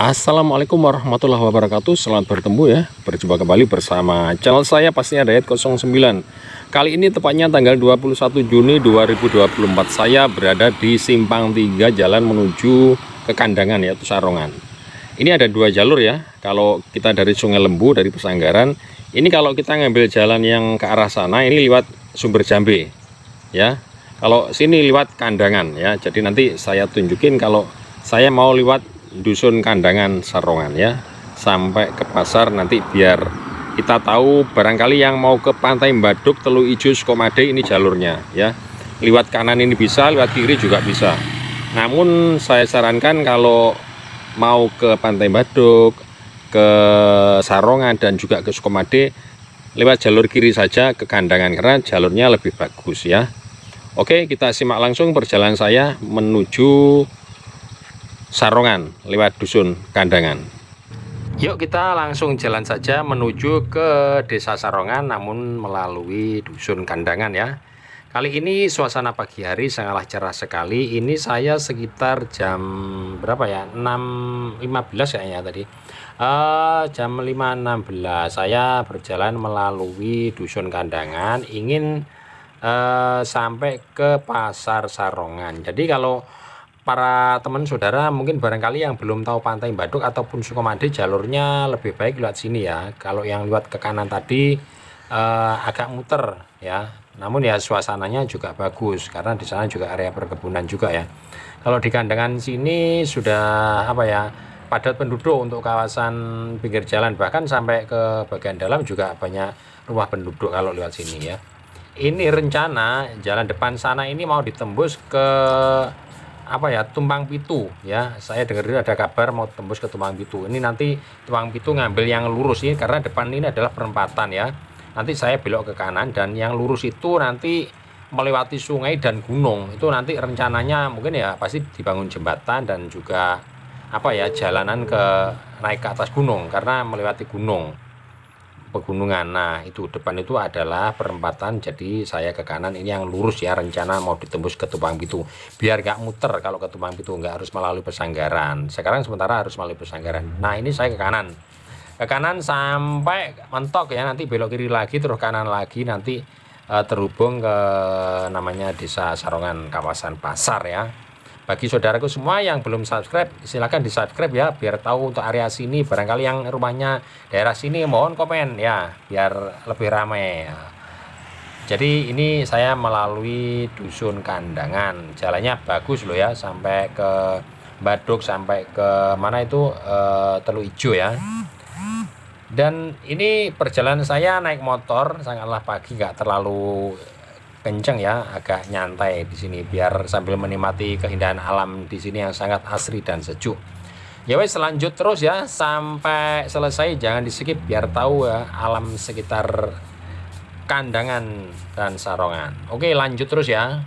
Assalamualaikum warahmatullahi wabarakatuh Selamat bertemu ya Berjumpa kembali bersama channel saya pastinya Dayat 09 Kali ini tepatnya tanggal 21 Juni 2024 Saya berada di simpang 3 jalan menuju ke kandangan yaitu Sarongan Ini ada dua jalur ya Kalau kita dari Sungai Lembu dari Pesanggaran Ini kalau kita ngambil jalan yang ke arah sana Ini lewat sumber jambe Ya kalau sini lewat kandangan ya jadi nanti saya tunjukin kalau saya mau lewat dusun kandangan sarongan ya sampai ke pasar nanti biar kita tahu barangkali yang mau ke pantai Baduk Teluk Ijus Komade ini jalurnya ya lewat kanan ini bisa lewat kiri juga bisa namun saya sarankan kalau mau ke pantai Baduk ke Sarongan dan juga ke Sukomade lewat jalur kiri saja ke kandangan karena jalurnya lebih bagus ya Oke kita simak langsung perjalanan saya menuju Sarongan lewat dusun Kandangan. Yuk kita langsung jalan saja menuju ke desa Sarongan namun melalui dusun Kandangan ya. Kali ini suasana pagi hari sangatlah cerah sekali. Ini saya sekitar jam berapa ya? 6.15 kayaknya tadi. Uh, jam 5.16 saya berjalan melalui dusun Kandangan ingin uh, sampai ke pasar Sarongan. Jadi kalau para teman saudara mungkin barangkali yang belum tahu pantai Baduk ataupun Sukomade jalurnya lebih baik lewat sini ya kalau yang lewat ke kanan tadi eh, agak muter ya namun ya suasananya juga bagus karena di sana juga area perkebunan juga ya kalau di kandangan sini sudah apa ya padat penduduk untuk kawasan pinggir jalan bahkan sampai ke bagian dalam juga banyak rumah penduduk kalau lewat sini ya ini rencana jalan depan sana ini mau ditembus ke apa ya tumpang pitu ya saya dengar ada kabar mau tembus ke tumpang pitu ini nanti tumpang pitu ngambil yang lurus ini karena depan ini adalah perempatan ya nanti saya belok ke kanan dan yang lurus itu nanti melewati sungai dan gunung itu nanti rencananya mungkin ya pasti dibangun jembatan dan juga apa ya jalanan ke naik ke atas gunung karena melewati gunung pegunungan. Nah, itu depan itu adalah perempatan. Jadi saya ke kanan ini yang lurus ya rencana mau ditembus ke Tumpang Pitu. Biar gak muter kalau ke Tumpang Pitu nggak harus melalui Pesanggaran. Sekarang sementara harus melalui Pesanggaran. Nah, ini saya ke kanan. Ke kanan sampai mentok ya nanti belok kiri lagi terus kanan lagi nanti eh, terhubung ke namanya Desa Sarongan kawasan pasar ya bagi saudaraku semua yang belum subscribe silahkan di subscribe ya biar tahu untuk area sini barangkali yang rumahnya daerah sini mohon komen ya biar lebih ramai ya. jadi ini saya melalui dusun kandangan jalannya bagus loh ya sampai ke Baduk sampai ke mana itu e, eh, Telu Ijo ya dan ini perjalanan saya naik motor sangatlah pagi nggak terlalu kenceng ya, agak nyantai di sini biar sambil menikmati keindahan alam di sini yang sangat asri dan sejuk. Ya wes selanjut terus ya sampai selesai jangan di skip biar tahu ya alam sekitar kandangan dan sarongan. Oke lanjut terus ya.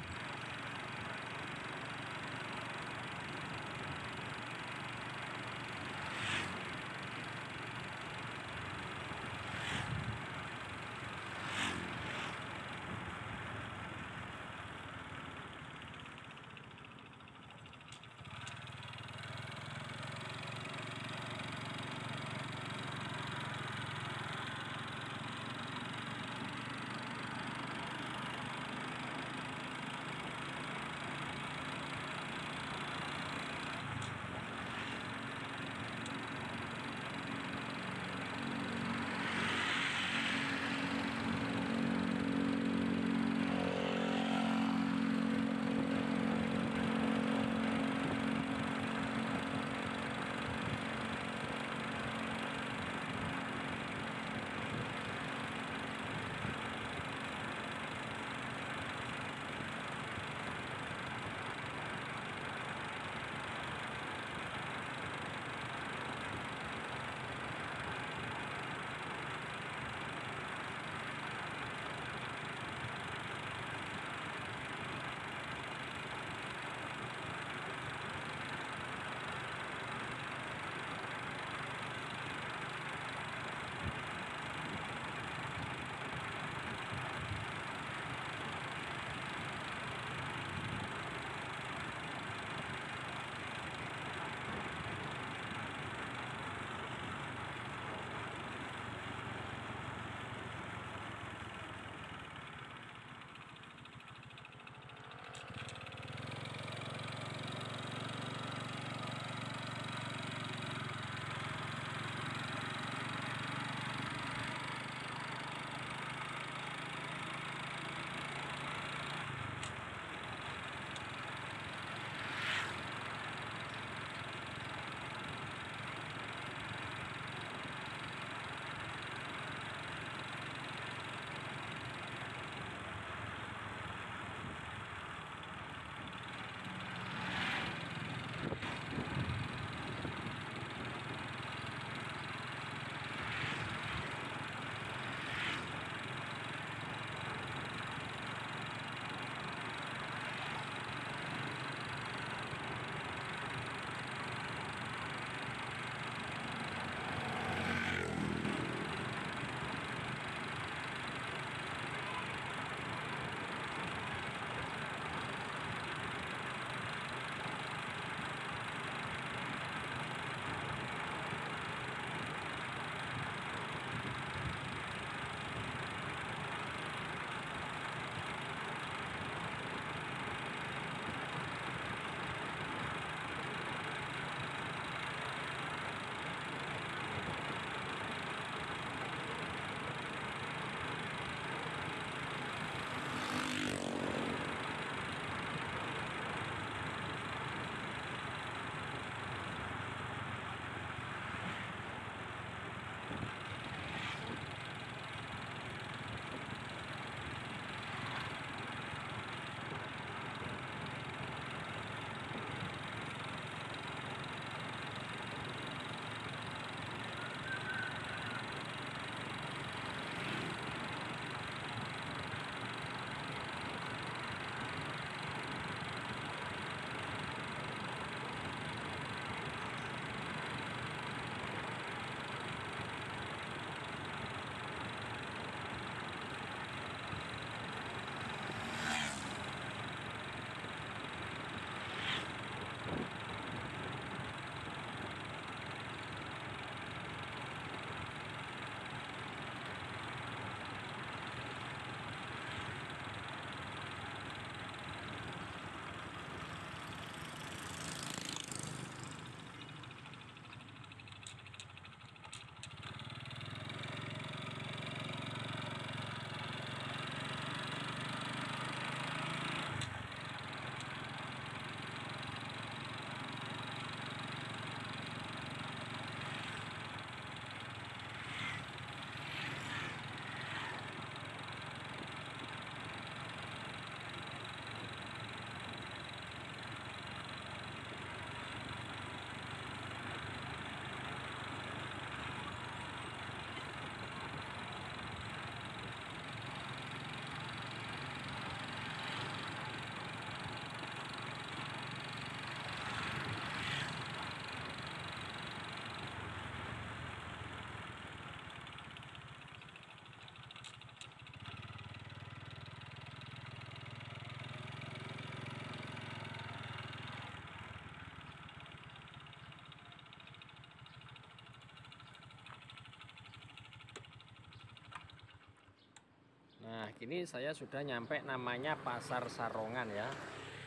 Nah, kini saya sudah nyampe namanya Pasar Sarongan ya.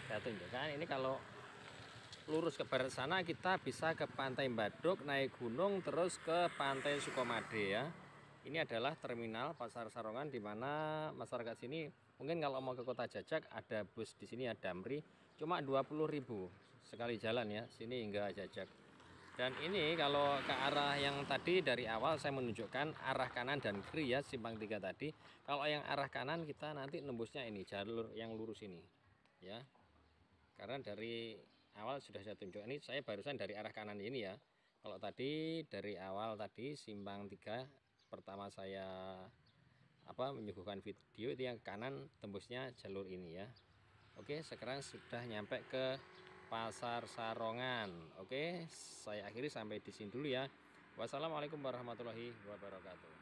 Saya tunjukkan ini kalau lurus ke barat sana kita bisa ke Pantai Baduk, naik gunung terus ke Pantai Sukomade ya. Ini adalah terminal Pasar Sarongan di mana masyarakat sini mungkin kalau mau ke Kota Jajak ada bus di sini ya Damri cuma 20.000 sekali jalan ya sini hingga Jajak dan ini kalau ke arah yang tadi dari awal saya menunjukkan arah kanan dan kiri ya simpang tiga tadi kalau yang arah kanan kita nanti nembusnya ini jalur yang lurus ini ya karena dari awal sudah saya tunjuk ini saya barusan dari arah kanan ini ya kalau tadi dari awal tadi simpang tiga pertama saya apa menyuguhkan video itu yang kanan tembusnya jalur ini ya Oke sekarang sudah nyampe ke Pasar Sarongan. Oke, saya akhiri sampai di sini dulu ya. Wassalamualaikum warahmatullahi wabarakatuh.